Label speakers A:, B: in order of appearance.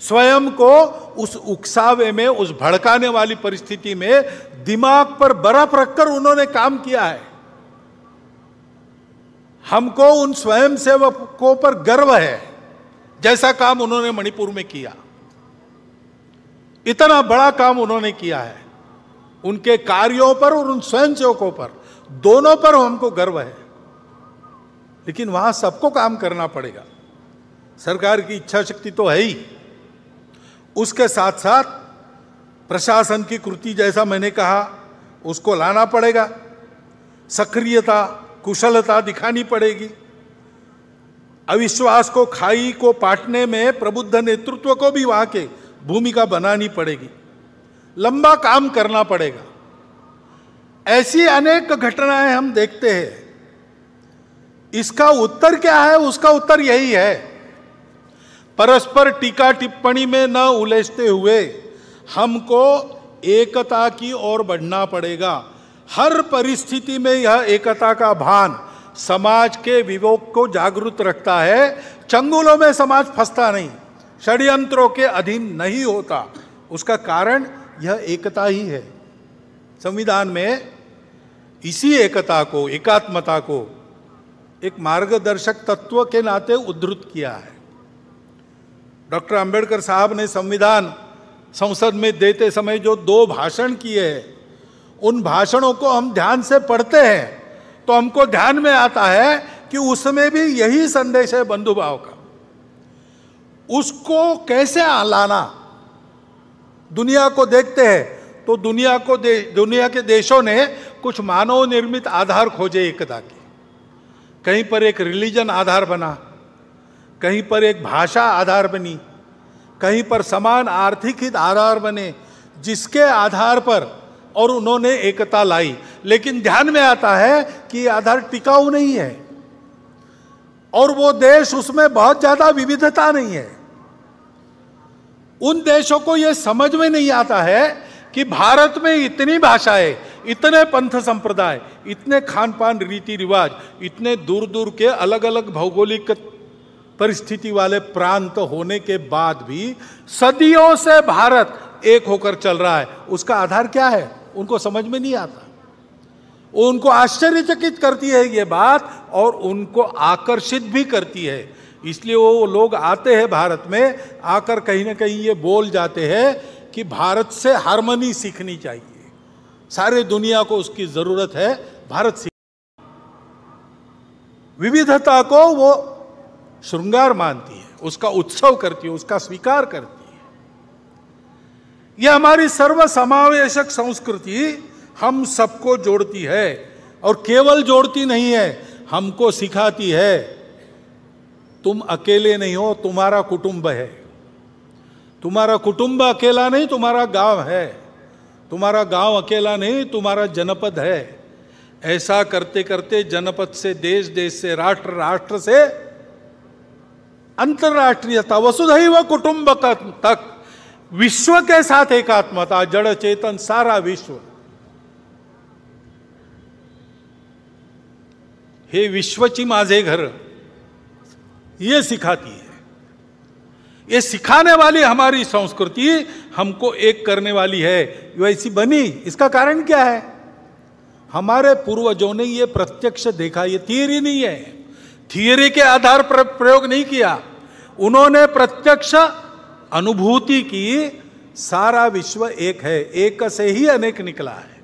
A: स्वयं को उस उकसावे में उस भड़काने वाली परिस्थिति में दिमाग पर बर्फ रखकर उन्होंने काम किया है हमको उन स्वयं सेवकों पर गर्व है जैसा काम उन्होंने मणिपुर में किया इतना बड़ा काम उन्होंने किया है उनके कार्यों पर और उन स्वयं सेवकों पर दोनों पर हमको गर्व है लेकिन वहां सबको काम करना पड़ेगा सरकार की इच्छा शक्ति तो है ही उसके साथ साथ प्रशासन की कृति जैसा मैंने कहा उसको लाना पड़ेगा सक्रियता कुशलता दिखानी पड़ेगी अविश्वास को खाई को पाटने में प्रबुद्ध नेतृत्व को भी वहां के भूमिका बनानी पड़ेगी लंबा काम करना पड़ेगा ऐसी अनेक घटनाएं हम देखते हैं इसका उत्तर क्या है उसका उत्तर यही है परस्पर टीका टिप्पणी में न उलझते हुए हमको एकता की ओर बढ़ना पड़ेगा हर परिस्थिति में यह एकता का भान समाज के विवोक को जागृत रखता है चंगुलों में समाज फंसता नहीं षड्यंत्रों के अधीन नहीं होता उसका कारण यह एकता ही है संविधान में इसी एकता को एकात्मता को एक मार्गदर्शक तत्व के नाते उद्धृत किया है डॉक्टर अंबेडकर साहब ने संविधान संसद में देते समय जो दो भाषण किए हैं उन भाषणों को हम ध्यान से पढ़ते हैं तो हमको ध्यान में आता है कि उसमें भी यही संदेश है बंधु भाव का उसको कैसे लाना दुनिया को देखते हैं तो दुनिया को दे, दुनिया के देशों ने कुछ मानव निर्मित आधार खोजे एकता के कहीं पर एक रिलीजन आधार बना कहीं पर एक भाषा आधार बनी कहीं पर समान आर्थिक हित आधार बने जिसके आधार पर और उन्होंने एकता लाई लेकिन ध्यान में आता है कि आधार टिकाऊ नहीं है और वो देश उसमें बहुत ज़्यादा विविधता नहीं है उन देशों को यह समझ में नहीं आता है कि भारत में इतनी भाषाएं इतने पंथ संप्रदाय इतने खान पान रीति रिवाज इतने दूर दूर के अलग अलग भौगोलिक परिस्थिति वाले प्रांत होने के बाद भी सदियों से भारत एक होकर चल रहा है उसका आधार क्या है उनको समझ में नहीं आता उनको आश्चर्यचकित करती है ये बात और उनको आकर्षित भी करती है इसलिए वो लोग आते हैं भारत में आकर कहीं ना कहीं ये बोल जाते हैं कि भारत से हारमोनी सीखनी चाहिए सारे दुनिया को उसकी ज़रूरत है भारत सीख विविधता को वो श्रृंगार मानती है उसका उत्सव करती है उसका स्वीकार करती है यह हमारी सर्व समावेशक संस्कृति हम सबको जोड़ती है और केवल जोड़ती नहीं है हमको सिखाती है तुम अकेले नहीं हो तुम्हारा कुटुंब है तुम्हारा कुटुंब अकेला नहीं तुम्हारा गांव है तुम्हारा गांव अकेला नहीं तुम्हारा जनपद है ऐसा करते करते जनपद से देश देश से राष्ट्र राष्ट्र से अंतर्राष्ट्रीयता वसुधैव कुटुंब तक विश्व के साथ एकात्मता जड़ चेतन सारा विश्व हे विश्वची माझे घर ये सिखाती है ये सिखाने वाली हमारी संस्कृति हमको एक करने वाली है वैसी बनी इसका कारण क्या है हमारे पूर्वजों ने ये प्रत्यक्ष देखा ये तीर ही नहीं है थियरी के आधार पर प्रयोग नहीं किया उन्होंने प्रत्यक्ष अनुभूति की सारा विश्व एक है एक से ही अनेक निकला है